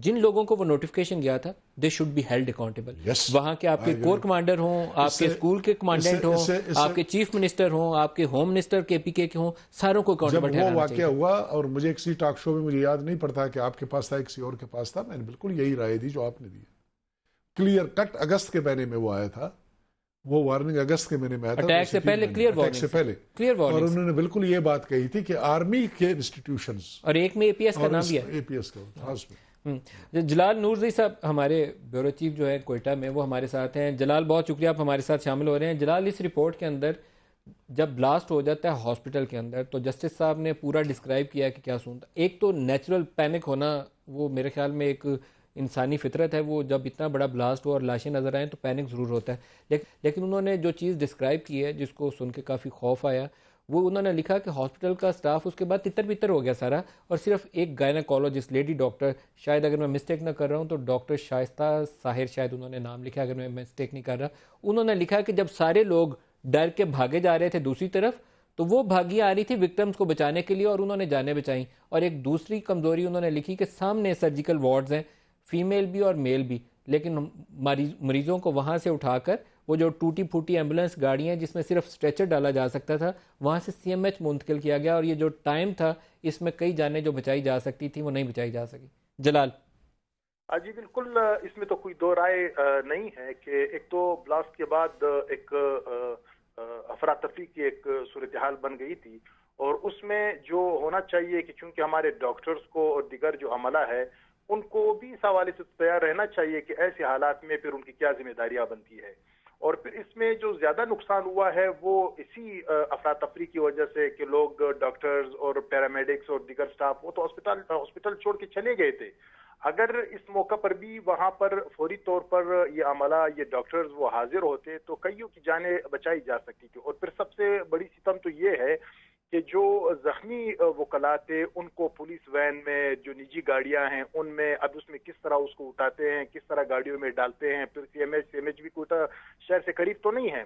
जिन लोगों को वो नोटिफिकेशन गया था they should be held accountable वहां के आपके कोर कमांडर हों आपके स्कूल के कमांडेंट हों आपके चीफ मिनिस्टर हों आपके होम मिनिस्टर के पी के हों सारों को अकाउंटेबल वो वाक्य हुआ और मुझे किसी टॉक शो में मुझे याद नहीं पड़ता कि आपके पास था किसी और के पास था मैंने बिल्कुल यही राय दी जो आपने दी क्लियर कट अगस्त के महीने में वो आया था वो वार्निंग अगस्त के महीने में आया था से पहले क्लियर वार्निंग से पहले क्लियर वार्निंग और उन्होंने बिल्कुल ये बात कही थी कि आर्मी के इंस्टीट्यूशन और एक में एपीएस का नाम भी एपीएस का हम्म। जलाल नूरजी साहब हमारे ब्यूरो चीफ जो है कोयटा में वो हमारे साथ हैं जलाल बहुत शुक्रिया आप हमारे साथ शामिल हो रहे हैं जलाल इस रिपोर्ट के अंदर जब ब्लास्ट हो जाता है हॉस्पिटल के अंदर तो जस्टिस साहब ने पूरा डिस्क्राइब किया कि क्या सुनता एक तो नेचुरल पैनिक होना वो मेरे ख्याल में एक इंसानी फितरत है वो जब इतना बड़ा ब्लास्ट हो और लाशें नज़र आएँ तो पैनिक ज़रूर होता है लेकिन लेकिन उन्होंने जो चीज़ डिस्क्राइब की है जिसको सुन के काफ़ी खौफ आया वो उन्होंने लिखा कि हॉस्पिटल का स्टाफ उसके बाद तितर बितर हो गया सारा और सिर्फ एक गायनाकोलॉजिस्ट लेडी डॉक्टर शायद अगर मैं मिस्टेक ना कर रहा हूँ तो डॉक्टर शाइस्ता साहिर शायद उन्होंने नाम लिखा अगर मैं मिस्टेक नहीं कर रहा उन्होंने लिखा कि जब सारे लोग डर के भागे जा रहे थे दूसरी तरफ तो वो भागी आ रही थी विक्टम्स को बचाने के लिए और उन्होंने जाने बचाई और एक दूसरी कमजोरी उन्होंने लिखी कि सामने सर्जिकल वार्ड्स हैं फीमेल भी और मेल भी लेकिन मरीजों को वहाँ से उठाकर वो जो टूटी फूटी एम्बुलेंस गाड़ियाँ जिसमें सिर्फ स्ट्रेचर डाला जा सकता था वहाँ से सी एम एच मुंतकिल किया गया और ये जो टाइम था इसमें कई जाने जो बचाई जा सकती थी वो नहीं बचाई जा सकी जलाल हाँ जी बिल्कुल इसमें तो कोई दो राय नहीं है कि एक तो ब्लास्ट के बाद एक अफरा तफरी की एक सूरत हाल बन गई थी और उसमें जो होना चाहिए कि चूंकि हमारे डॉक्टर्स को और दिगर जो अमला है उनको भी इस हवाले से तो तैयार रहना चाहिए कि ऐसे हालात में फिर उनकी क्या जिम्मेदारियां बनती है और फिर इसमें जो ज्यादा नुकसान हुआ है वो इसी अफरा तफरी की वजह से कि लोग डॉक्टर्स और पैरामेडिक्स और दिगर स्टाफ वो तो हॉस्पिटल हॉस्पिटल छोड़ के चले गए थे अगर इस मौका पर भी वहां पर फौरी तौर पर ये अमला ये डॉक्टर्स वो हाजिर होते तो कईयों की जानें बचाई जा सकती थी और फिर सबसे बड़ी सितम तो ये है कि जो जख्मी वकला थे उनको पुलिस वैन में जो निजी गाड़ियां हैं उनमें अब उसमें किस तरह उसको उठाते हैं किस तरह गाड़ियों में डालते हैं फिर C C M H M H भी कोई तो शहर से करीब तो नहीं है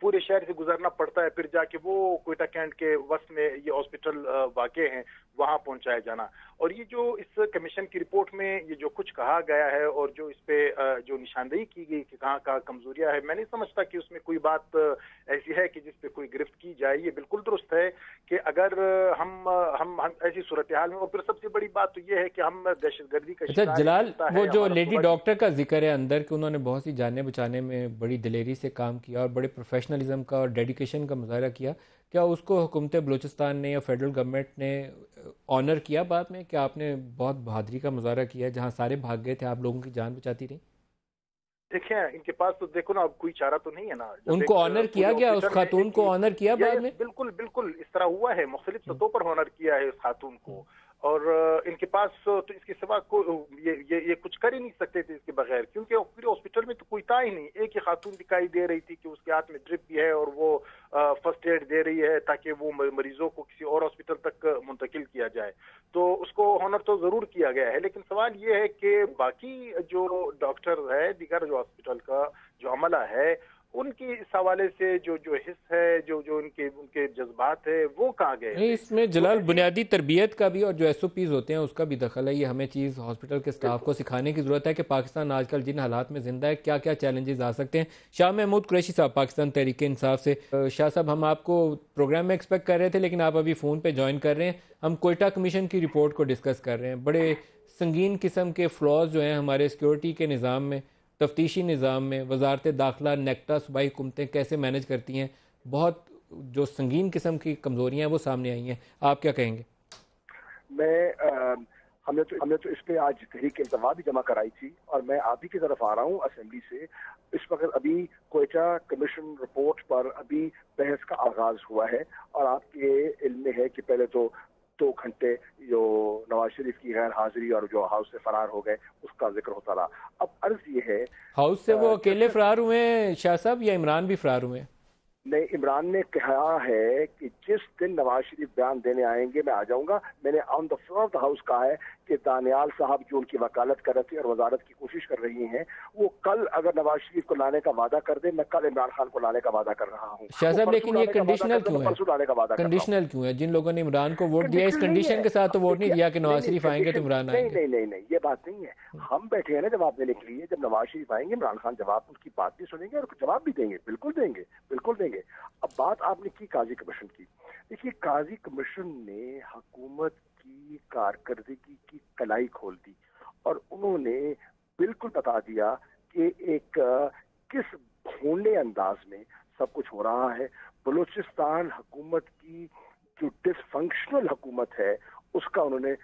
पूरे शहर से गुजरना पड़ता है फिर जाके वो कोयटा कैंट के वस्त में ये हॉस्पिटल वाके हैं वहाँ पहुंचाया जाना और ये जो इस कमीशन की रिपोर्ट में ये जो कुछ कहा गया है और जो इस पे जो निशानदेही की गई कि कहाँ कहाँ कमजोरियां है मैं नहीं समझता कि उसमें कोई बात ऐसी है कि जिसपे कोई गिरफ्त की जाए ये बिल्कुल दुरुस्त है कि अगर हम हम हम ऐसी सूरत हाल में और फिर सबसे बड़ी बात तो ये है कि हम दहशत गर्दी का अच्छा जलाल वो जो लेडी डॉक्टर का जिक्र है अंदर कि उन्होंने बहुत सी जाने बचाने में बड़ी दिलेरी से काम किया और बड़े प्रोफेशनल प्रोफेशनलिज्म का और डेडिकेशन का मुजाहरा किया क्या उसको हुकूमत बलूचिस्तान ने या फेडरल गवर्नमेंट ने ऑनर uh, किया बाद में क्या आपने बहुत बहादरी का मुजाहरा किया जहाँ सारे भाग गए थे आप लोगों की जान बचाती रही देखिए इनके पास तो देखो ना अब कोई चारा तो नहीं है ना उनको ऑनर uh, किया गया उस खातून को ऑनर किया बाद में बिल्कुल बिल्कुल इस तरह हुआ है मुख्तलिफ सतहों हम्म। पर ऑनर किया है उस खातून को और इनके पास तो इसके सिवा को ये, ये ये कुछ कर ही नहीं सकते थे इसके बगैर क्योंकि पूरे हॉस्पिटल में तो कोई था ही नहीं एक ही खातून दिखाई दे रही थी कि उसके हाथ में ड्रिप भी है और वो फर्स्ट एड दे रही है ताकि वो मरीजों को किसी और हॉस्पिटल तक मुंतकिल किया जाए तो उसको ऑनर तो जरूर किया गया है लेकिन सवाल ये है कि बाकी जो डॉक्टर है दीगर जो हॉस्पिटल का जो अमला है उनकी इस हवाले से जो जो हिस्स है जो जो उनके उनके जज्बात है वो कहाँ गए इसमें जलाल बुनियादी तरबियत का भी और जो एस ओ पीज होते हैं उसका भी दखल है ये हमें चीज़ हॉस्पिटल के स्टाफ को सिखाने की ज़रूरत है कि पाकिस्तान आजकल जिन हालात में जिंदा है क्या क्या चैलेंजेस आ सकते हैं शाह महमूद कुरैशी साहब पाकिस्तान तहरीक इंसाफ से शाह साहब हम आपको प्रोग्राम में एक्सपेक्ट कर रहे थे लेकिन आप अभी फ़ोन पर ज्वाइन कर रहे हैं हम कोयटा कमीशन की रिपोर्ट को डिस्कस कर रहे हैं बड़े संगीन किस्म के फ्लॉज जो हैं हमारे सिक्योरिटी के निज़ाम में तफ्तीशी निज़ाम में वजारत दाखिला नेकटा सूबाई हुकूमतें कैसे मैनेज करती हैं बहुत जो संगीन किस्म की कमज़ोरियाँ हैं वो सामने आई हैं आप क्या कहेंगे मैं हमने तो हमने तो इस पर आज तहरीक इंतवा भी जमा कराई थी और मैं आप ही की तरफ आ रहा हूँ असम्बली से इस वक्त अभी कोयटा कमीशन रिपोर्ट पर अभी बहस का आगाज हुआ है और आपके इल्म है कि पहले तो दो घंटे जो नवाज शरीफ की गैर हाजिरी और जो हाउस से फरार हो गए उसका जिक्र होता रहा अब अर्ज ये है हाउस से वो अकेले फरार हुए शाह साहब या इमरान भी फरार हुए नहीं इमरान ने कहा है कि जिस दिन नवाज शरीफ बयान देने आएंगे मैं आ जाऊंगा मैंने on the floor of the house कहा है कि दानियाल साहब जो उनकी वकालत कर रहे थे और वजारत की कोशिश कर रही हैं वो कल अगर नवाज शरीफ को लाने का वादा कर दे मैं कल इमरान खान को लाने का वादा कर रहा हूँ शाहब लेकिन ये कंडीशनल क्यों है कंडीशनल क्यों है जिन लोगों ने इमरान को वोट दिया इस कंडीशन के साथ तो वोट नहीं दिया कि नवाज शरीफ आएंगे तो इमरान नहीं नहीं नहीं नहीं ये बात नहीं है हम बैठे हैं ना जवाब देने के लिए जब नवाज शरीफ आएंगे इमरान खान जवाब उनकी बात भी सुनेंगे और जवाब भी देंगे बिल्कुल देंगे बिल्कुल देंगे अब बात आपने की काजी कमीशन की देखिए काजी कमीशन ने हकूमत की कारकर्दगी की कलाई खोल दी और उन्होंने बिल्कुल बता दिया कि एक किस भूडे अंदाज में सब कुछ हो रहा है बलूचिस्तान हुकूमत की जो डिसफंक्शनल हुकूमत है उसका उन्होंने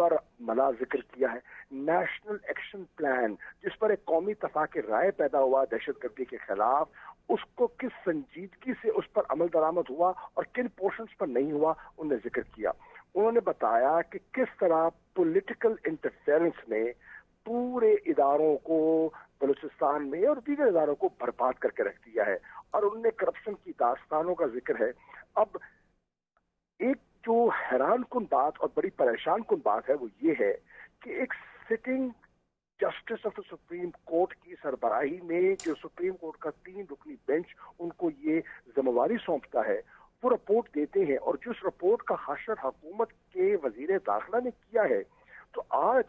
पर मला जिक्र किया है नेशनल एक्शन प्लान जिस पर एक कौमी तफा के राय पैदा हुआ दहशत गर्दी के खिलाफ उसको किस संजीदगी से उस पर अमल दरामद हुआ और किन पोर्शन पर नहीं हुआ उनने जिक्र किया उन्होंने बताया कि किस तरह पॉलिटिकल इंटरफेरेंस ने पूरे इदारों को बलूचिस्तान में और दीगर इदारों को बर्बाद करके रख दिया है और उनने करप्शन की दास्तानों का जिक्र है अब एक जो हैरान कन बात और बड़ी परेशान कन बात है वो ये है कि एक sitting justice of the supreme court की सरबराही में जो सुप्रीम कोर्ट का तीन रुकनी बेंच उनको ये जिम्मेवारी सौंपता है वो रिपोर्ट देते हैं और जिस रिपोर्ट का हाशर हकूमत के वजीर दाखिला ने किया है तो आज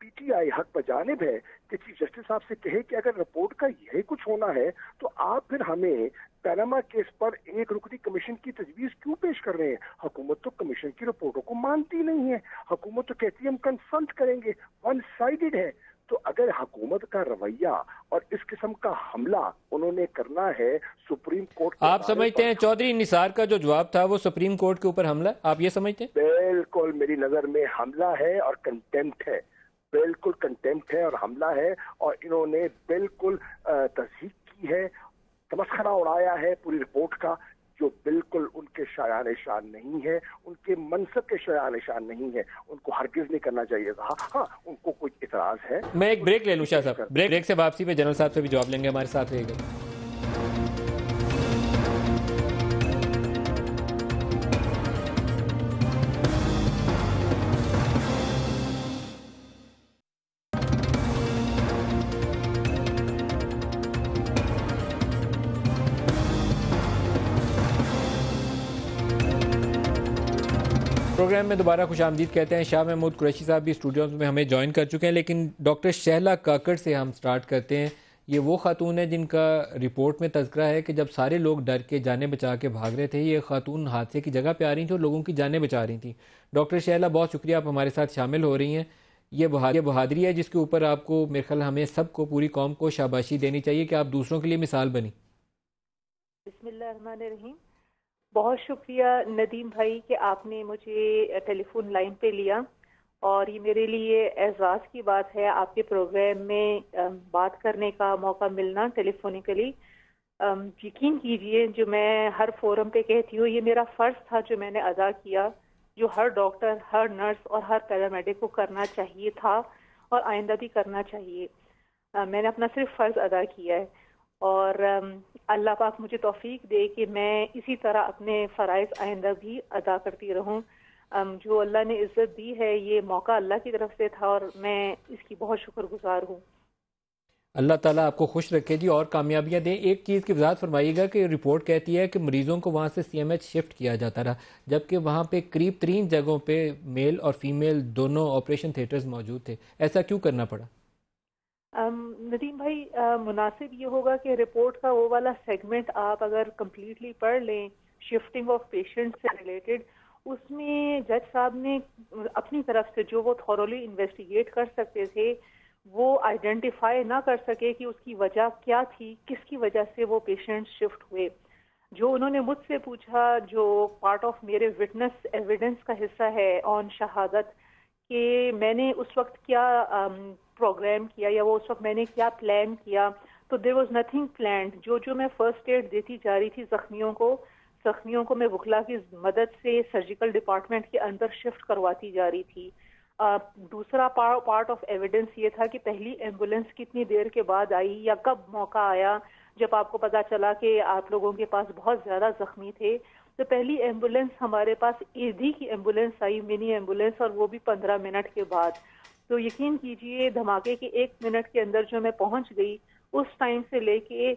पी टी आई हक बजानब है कि चीफ जस्टिस साहब से कहे कि अगर रिपोर्ट का यही कुछ होना है तो आप फिर हमें पैनामा केस पर एक रुकनी कमीशन की तजवीज क्यों पेश कर रहे हैं हकूमत तो कमीशन की रिपोर्टों को मानती नहीं है हकूमत तो कहती है हम कंसल्ट करेंगे वन साइडेड है तो अगर हुकूमत का रवैया और इस किस्म का हमला उन्होंने करना है सुप्रीम कोर्ट आप समझते हैं चौधरी निसार का जो जवाब था वो सुप्रीम कोर्ट के ऊपर हमला आप ये समझते हैं बिल्कुल मेरी नजर में हमला है और कंटेम्प्ट है बिल्कुल कंटेम्प्ट है और हमला है और इन्होंने बिल्कुल तस्दीक की है तमस्खरा उड़ाया है पूरी रिपोर्ट का जो बिल्कुल उनके शायान शान नहीं है उनके मनसब के शायान शान नहीं है उनको हरगिज नहीं करना चाहिए था हाँ उनको कुछ इतराज है मैं एक ब्रेक ले लूँ शाह ब्रेक, ब्रेक से वापसी में जनरल साहब से भी जवाब लेंगे हमारे साथ रहेगा प्रोग्राम में दोबारा खुश आमदीद कहते हैं शाह महमूद कुरैशी साहब भी स्टूडियोज में हमें ज्वाइन कर चुके हैं लेकिन डॉक्टर शहला काकड़ से हम स्टार्ट करते हैं ये वो खातून है जिनका रिपोर्ट में तस्करा है कि जब सारे लोग डर के जाने बचा के भाग रहे थे ये खातून हादसे की जगह पर आ रही थी और लोगों की जानें बचा रही थी डॉक्टर शहला बहुत शुक्रिया आप हमारे साथ शामिल हो रही हैं ये बहा बहादरी है जिसके ऊपर आपको मेरे ख्याल हमें सबको पूरी कौम को शाबाशी देनी चाहिए कि आप दूसरों के लिए मिसाल बनी बहुत शुक्रिया नदीम भाई कि आपने मुझे टेलीफोन लाइन पे लिया और ये मेरे लिए एजाज की बात है आपके प्रोग्राम में बात करने का मौका मिलना टेलीफोनिकली यकीन कीजिए जो मैं हर फोरम पे कहती हूँ ये मेरा फ़र्ज था जो मैंने अदा किया जो हर डॉक्टर हर नर्स और हर पैरामेडिक को करना चाहिए था और आइंदा भी करना चाहिए मैंने अपना सिर्फ फ़र्ज़ अदा किया है और अल्लाह पाक मुझे तोफीक दे कि मैं इसी तरह अपने फ़रज़ आइंदा भी अदा करती रहूँ जो अल्लाह ने इज़्ज़त दी है ये मौका अल्लाह की तरफ से था और मैं इसकी बहुत शुक्रगुजार हूँ अल्लाह ताला आपको खुश रखे जी और कामयाबियाँ दें एक चीज़ की वजाहत फरमाइएगा कि रिपोर्ट कहती है कि मरीज़ों को वहाँ से सी एम एच शिफ्ट किया जाता रहा जबकि वहाँ पे करीब तरीन जगहों पे मेल और फीमेल दोनों ऑपरेशन थिएटर्स मौजूद थे ऐसा क्यों करना पड़ा नदीम भाई मुनासिब ये होगा कि रिपोर्ट का वो वाला सेगमेंट आप अगर कम्प्लीटली पढ़ लें शिफ्टिंग ऑफ पेशेंट से रिलेटेड उसमें जज साहब ने अपनी तरफ से जो वो थॉरली इन्वेस्टिगेट कर सकते थे वो आइडेंटिफाई ना कर सके कि उसकी वजह क्या थी किसकी वजह से वो पेशेंट शिफ्ट हुए जो उन्होंने मुझसे पूछा जो पार्ट ऑफ मेरे विटनेस एविडेंस का हिस्सा है ऑन शहादत कि मैंने उस वक्त क्या प्रोग्राम किया या वो सब मैंने क्या प्लान किया तो देर वॉज नथिंग प्लान जो जो मैं फर्स्ट एड देती जा रही थी जख्मियों को जख्मियों को मैं वकला की मदद से सर्जिकल डिपार्टमेंट के अंदर शिफ्ट करवाती जा रही थी uh, दूसरा पार्ट ऑफ एविडेंस ये था कि पहली एम्बुलेंस कितनी देर के बाद आई या कब मौका आया जब आपको पता चला कि आप लोगों के पास बहुत ज़्यादा जख्मी थे तो पहली एम्बुलेंस हमारे पास ईदी की एम्बुलेंस आई मिनी एम्बुलेंस और वो भी पंद्रह मिनट के बाद तो यकीन कीजिए धमाके के एक मिनट के अंदर जो मैं पहुंच गई उस टाइम से लेके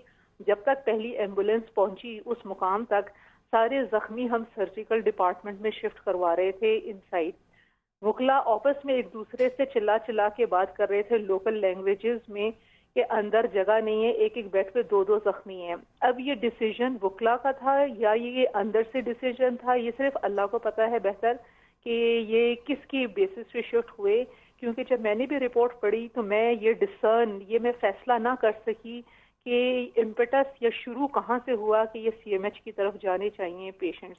जब तक पहली एम्बुलेंस पहुंची उस मुकाम तक सारे जख्मी हम सर्जिकल डिपार्टमेंट में शिफ्ट करवा रहे थे इनसाइड वकला ऑफिस में एक दूसरे से चिल्ला चिल्ला के बात कर रहे थे लोकल लैंग्वेजेस में के अंदर जगह नहीं है एक एक बेड पे दो दो जख्मी हैं अब ये डिसीजन वकला का था या ये अंदर से डिसीजन था ये सिर्फ अल्लाह को पता है बेहतर कि ये किसकी बेसिस पे शिफ्ट हुए क्योंकि जब मैंने भी रिपोर्ट पढ़ी तो मैं ये डिसर्न ये मैं फैसला ना कर सकी कि इम्पटस या शुरू कहाँ से हुआ कि ये सीएमएच की तरफ जाने चाहिए पेशेंट्स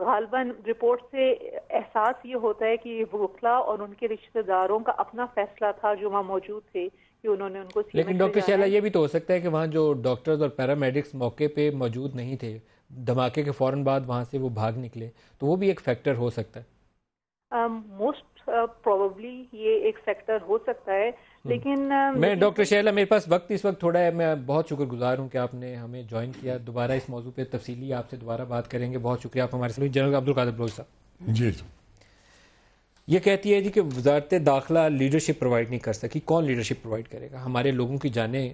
गालबन रिपोर्ट से एहसास ये होता है कि वोखला और उनके रिश्तेदारों का अपना फैसला था जो वहाँ मौजूद थे कि उन्होंने उनको लेकिन डॉक्टर शैला ये भी तो हो सकता है कि वहाँ जो डॉक्टर्स और पैरामेडिक्स मौके पे मौजूद नहीं थे धमाके के फौरन बाद वहाँ से वो भाग निकले तो वो भी एक फैक्टर हो सकता है मोस्ट um, प्रोबेबली ये एक फैक्टर हो सकता है हम्म। लेकिन मैं डॉक्टर शैला मेरे पास वक्त इस वक्त थोड़ा है मैं बहुत शुक्रगुजार हूँ कि आपने हमें ज्वाइन किया दोबारा इस मौजू पे तफसीली आपसे दोबारा बात करेंगे बहुत शुक्रिया आप हमारे साथ जनरल अब्दुल कादर साहब जी ये कहती है जी कि वजारत दाखिला लीडरशिप प्रोवाइड नहीं कर सकी कौन लीडरशिप प्रोवाइड करेगा हमारे लोगों की जाने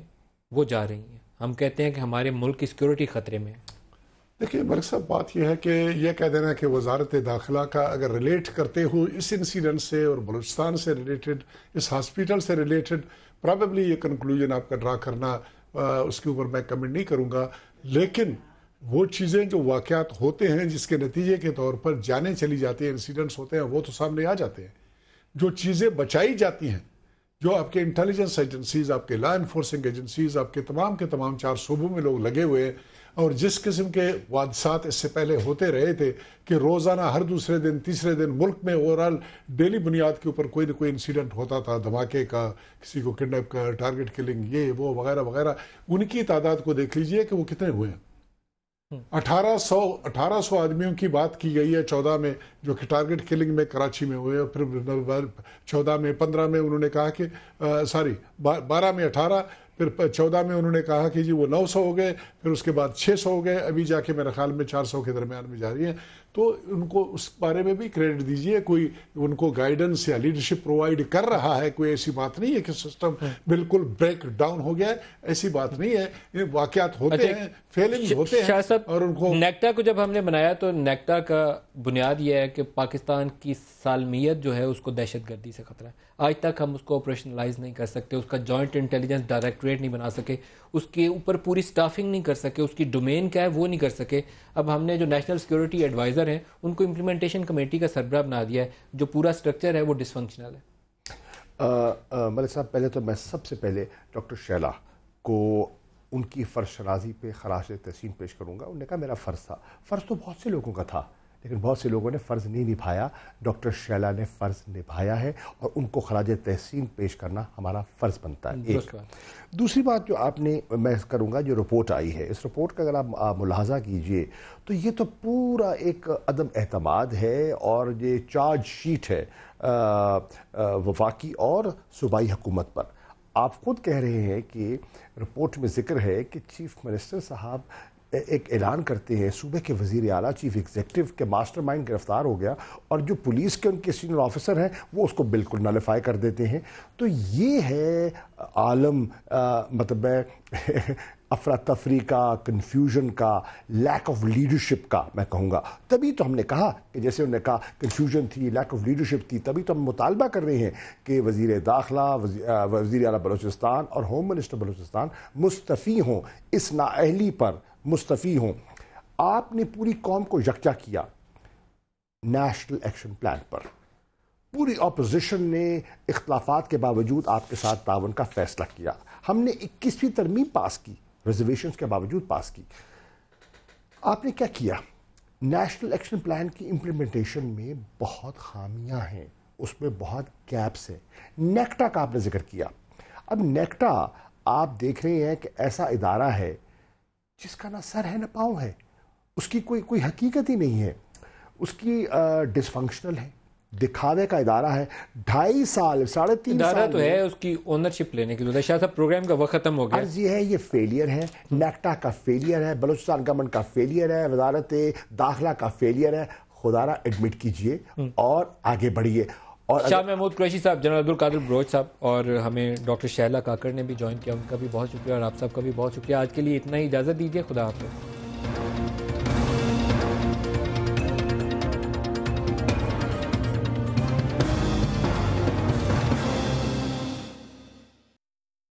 वो जा रही हैं हम कहते हैं कि हमारे मुल्क की सिक्योरिटी खतरे में है देखिए मलिक साहब बात यह है कि यह कह देना कि वजारत दाखिला का अगर रिलेट करते हो इस इंसिडेंट से और बलूचिस्तान से रिलेटेड इस हॉस्पिटल से रिलेटेड प्रॉबली ये कंक्लूजन आपका ड्रा करना आ, उसके ऊपर मैं कमेंट नहीं करूँगा लेकिन वो चीज़ें जो वाक़ात होते हैं जिसके नतीजे के तौर पर जाने चली जाती हैं इंसिडेंट्स होते हैं वो तो सामने आ जाते हैं जो चीज़ें बचाई जाती हैं जो आपके इंटेलिजेंस एजेंसीज आपके लॉ इन्फोर्सिंग एजेंसीज आपके तमाम के तमाम चार सूबों में लोग लगे हुए हैं और जिस किस्म के वादसात इससे पहले होते रहे थे कि रोज़ाना हर दूसरे दिन तीसरे दिन मुल्क में ओवरऑल डेली बुनियाद के ऊपर कोई ना कोई इंसिडेंट होता था धमाके का किसी को किडनैप का टारगेट किलिंग ये वो वगैरह वगैरह उनकी तादाद को देख लीजिए कि वो कितने हुए हैं 1800 सौ आदमियों की बात की गई है चौदह में जो कि टारगेट किलिंग में कराची में हुए फिर चौदह में पंद्रह में उन्होंने कहा कि सॉरी बारह में अठारह फिर चौदह में उन्होंने कहा कि जी वो नौ सौ हो गए फिर उसके बाद छः सौ हो गए अभी जाके मेरे ख्याल में चार सौ के दरमियान में जा रही है तो उनको उस बारे में भी क्रेडिट दीजिए कोई उनको गाइडेंस या लीडरशिप प्रोवाइड कर रहा है कोई ऐसी बात नहीं है कि सिस्टम हाँ। बिल्कुल ब्रेक डाउन हो गया है ऐसी बात नहीं है वाकयात होते अच्छा, हैं फेलिंग होते हैं और उनको नेक्टा को जब हमने बनाया तो नेक्टा का बुनियाद यह है कि पाकिस्तान की सालमियत जो है उसको दहशत गर्दी से खतरा है आज तक हम उसको ऑपरेशनलाइज नहीं कर सकते उसका जॉइंट इंटेलिजेंस डायरेक्टरेट नहीं बना सके उसके ऊपर पूरी स्टाफिंग नहीं कर सके उसकी डोमेन क्या है वो नहीं कर सके अब हमने जो नेशनल सिक्योरिटी एडवाइज़र हैं उनको इम्प्लीमेंटेशन कमेटी का सरबरा बना दिया है जो पूरा स्ट्रक्चर है वो डिसफंक्शनल है मलिक साहब पहले तो मैं सबसे पहले डॉक्टर शैला को उनकी फ़र्श राजी पे खराश तहसीन पेश करूँगा उन्होंने कहा मेरा फ़र्ज़ था फ़र्ज़ तो बहुत से लोगों का था लेकिन बहुत से लोगों ने फ़र्ज़ नहीं निभाया डॉक्टर शैला ने फ़र्ज़ निभाया है और उनको खराज तहसीन पेश करना हमारा फ़र्ज़ बनता है एक दूसरी बात जो आपने मैं करूँगा जो रिपोर्ट आई है इस रिपोर्ट का अगर आप मुलाजा कीजिए तो ये तो पूरा एक अदम अहतमाद है और ये चार्ज शीट है वफाकी और सूबाई हुकूमत पर आप खुद कह रहे हैं कि रिपोर्ट में जिक्र है कि चीफ मिनिस्टर साहब एक ऐलान करते हैं सूबे के वजीर अला चीफ एग्जीटिव के मास्टर माइंड गिरफ्तार हो गया और जो पुलिस के उनके सीनियर ऑफिसर हैं वो उसको बिल्कुल नलिफाई कर देते हैं तो ये है आलम आ, मतलब अफरा तफरी का कन्फ्यूजन का लैक ऑफ लीडरशिप का मैं कहूँगा तभी तो हमने कहा कि जैसे उन्होंने कहा कन्फ्यूजन थी लैक ऑफ लीडरशिप थी तभी तो हम मुतालबा कर रहे हैं कि वजीर दाखिला वज़ी अला बलोचिस्तान और होम मिनिस्टर बलोचिस्तान मुस्तफ़ी हों इस नाअहली पर मुस्तफ़ी हों आपने पूरी कौम को यकजा किया नेशनल एक्शन प्लान पर पूरी अपोजिशन ने इख्तलाफात के बावजूद आपके साथ तावन का फैसला किया हमने इक्कीसवीं तरमीम पास की रिजर्वेशन के बावजूद पास की आपने क्या किया नेशनल एक्शन प्लान की इम्प्लीमेंटेशन में बहुत खामियां हैं उसमें बहुत गैप्स हैं नेक्टा का आपने जिक्र किया अब नेक्टा आप देख रहे हैं कि ऐसा इदारा है जिसका ना सर है ना पाँव है उसकी कोई कोई हकीकत ही नहीं है उसकी डिसफंक्शनल है दिखावे का इदारा है ढाई साल साढ़े तीन साल तो है उसकी ओनरशिप लेने की तो शाह प्रोग्राम का वक्त खत्म हो गया अर्ज ये है ये फेलियर है नेक्टा का फेलियर है बलोचिस्तान गवर्नमेंट का फेलियर है वजारत दाखिला का फेलियर है खुदारा एडमिट कीजिए हम्म। और आगे बढ़िए और शाह महमूद कुरैशी साहब जनरल अब्दुल कादिर बरोज साहब और हमें डॉक्टर शैला काकर ने भी ज्वाइन किया उनका भी बहुत शुक्रिया और आप सबका भी बहुत शुक्रिया आज के लिए इतना ही इजाज़त दीजिए खुदा हाफिज़